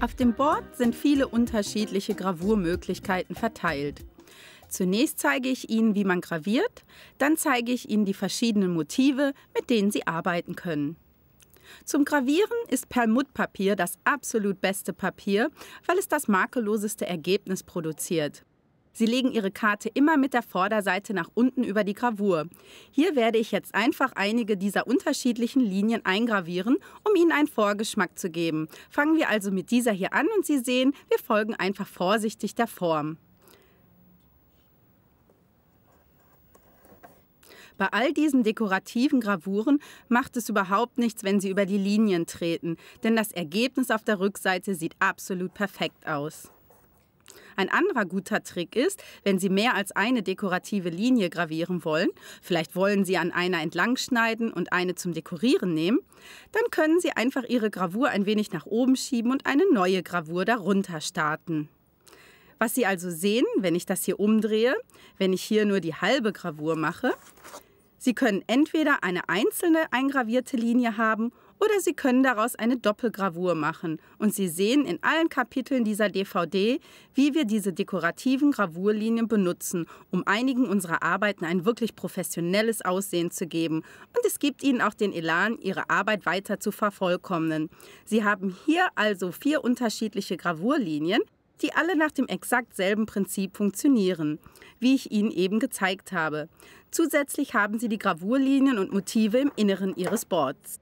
Auf dem Board sind viele unterschiedliche Gravurmöglichkeiten verteilt. Zunächst zeige ich Ihnen, wie man graviert, dann zeige ich Ihnen die verschiedenen Motive, mit denen Sie arbeiten können. Zum Gravieren ist Perlmuttpapier das absolut beste Papier, weil es das makelloseste Ergebnis produziert. Sie legen Ihre Karte immer mit der Vorderseite nach unten über die Gravur. Hier werde ich jetzt einfach einige dieser unterschiedlichen Linien eingravieren, um Ihnen einen Vorgeschmack zu geben. Fangen wir also mit dieser hier an und Sie sehen, wir folgen einfach vorsichtig der Form. Bei all diesen dekorativen Gravuren macht es überhaupt nichts, wenn sie über die Linien treten, denn das Ergebnis auf der Rückseite sieht absolut perfekt aus. Ein anderer guter Trick ist, wenn Sie mehr als eine dekorative Linie gravieren wollen, vielleicht wollen Sie an einer entlang schneiden und eine zum Dekorieren nehmen, dann können Sie einfach Ihre Gravur ein wenig nach oben schieben und eine neue Gravur darunter starten. Was Sie also sehen, wenn ich das hier umdrehe, wenn ich hier nur die halbe Gravur mache, Sie können entweder eine einzelne eingravierte Linie haben oder Sie können daraus eine Doppelgravur machen und Sie sehen in allen Kapiteln dieser DVD, wie wir diese dekorativen Gravurlinien benutzen, um einigen unserer Arbeiten ein wirklich professionelles Aussehen zu geben. Und es gibt Ihnen auch den Elan, Ihre Arbeit weiter zu vervollkommnen. Sie haben hier also vier unterschiedliche Gravurlinien, die alle nach dem exakt selben Prinzip funktionieren, wie ich Ihnen eben gezeigt habe. Zusätzlich haben Sie die Gravurlinien und Motive im Inneren Ihres Boards.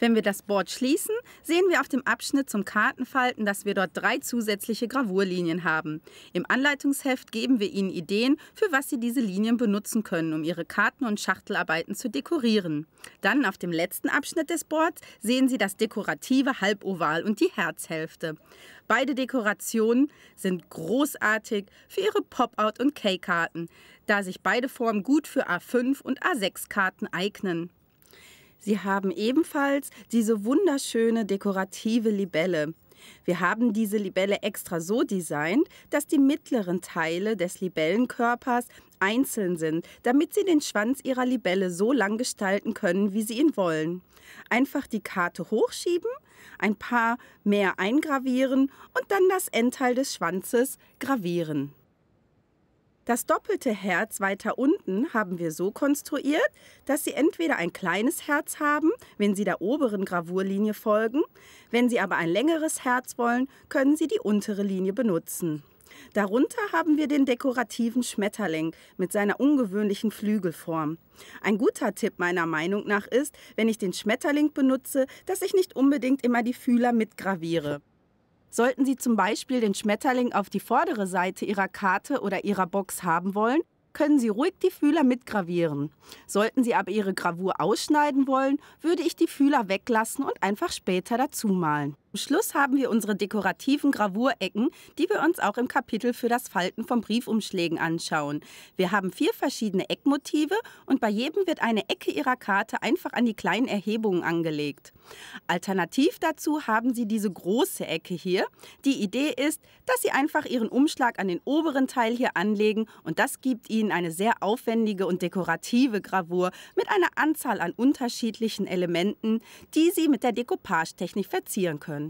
Wenn wir das Board schließen, sehen wir auf dem Abschnitt zum Kartenfalten, dass wir dort drei zusätzliche Gravurlinien haben. Im Anleitungsheft geben wir Ihnen Ideen, für was Sie diese Linien benutzen können, um Ihre Karten und Schachtelarbeiten zu dekorieren. Dann auf dem letzten Abschnitt des Boards sehen Sie das dekorative Halboval und die Herzhälfte. Beide Dekorationen sind großartig für Ihre Pop-out- und K-Karten, da sich beide Formen gut für A5 und A6-Karten eignen. Sie haben ebenfalls diese wunderschöne dekorative Libelle. Wir haben diese Libelle extra so designt, dass die mittleren Teile des Libellenkörpers einzeln sind, damit Sie den Schwanz Ihrer Libelle so lang gestalten können, wie Sie ihn wollen. Einfach die Karte hochschieben, ein paar mehr eingravieren und dann das Endteil des Schwanzes gravieren. Das doppelte Herz weiter unten haben wir so konstruiert, dass Sie entweder ein kleines Herz haben, wenn Sie der oberen Gravurlinie folgen, wenn Sie aber ein längeres Herz wollen, können Sie die untere Linie benutzen. Darunter haben wir den dekorativen Schmetterling mit seiner ungewöhnlichen Flügelform. Ein guter Tipp meiner Meinung nach ist, wenn ich den Schmetterling benutze, dass ich nicht unbedingt immer die Fühler mitgraviere. Sollten Sie zum Beispiel den Schmetterling auf die vordere Seite Ihrer Karte oder Ihrer Box haben wollen, können Sie ruhig die Fühler mitgravieren. Sollten Sie aber Ihre Gravur ausschneiden wollen, würde ich die Fühler weglassen und einfach später dazu malen. Am Schluss haben wir unsere dekorativen Gravurecken, die wir uns auch im Kapitel für das Falten von Briefumschlägen anschauen. Wir haben vier verschiedene Eckmotive und bei jedem wird eine Ecke Ihrer Karte einfach an die kleinen Erhebungen angelegt. Alternativ dazu haben Sie diese große Ecke hier. Die Idee ist, dass Sie einfach Ihren Umschlag an den oberen Teil hier anlegen und das gibt Ihnen eine sehr aufwendige und dekorative Gravur mit einer Anzahl an unterschiedlichen Elementen, die Sie mit der Dekopagetechnik verzieren können.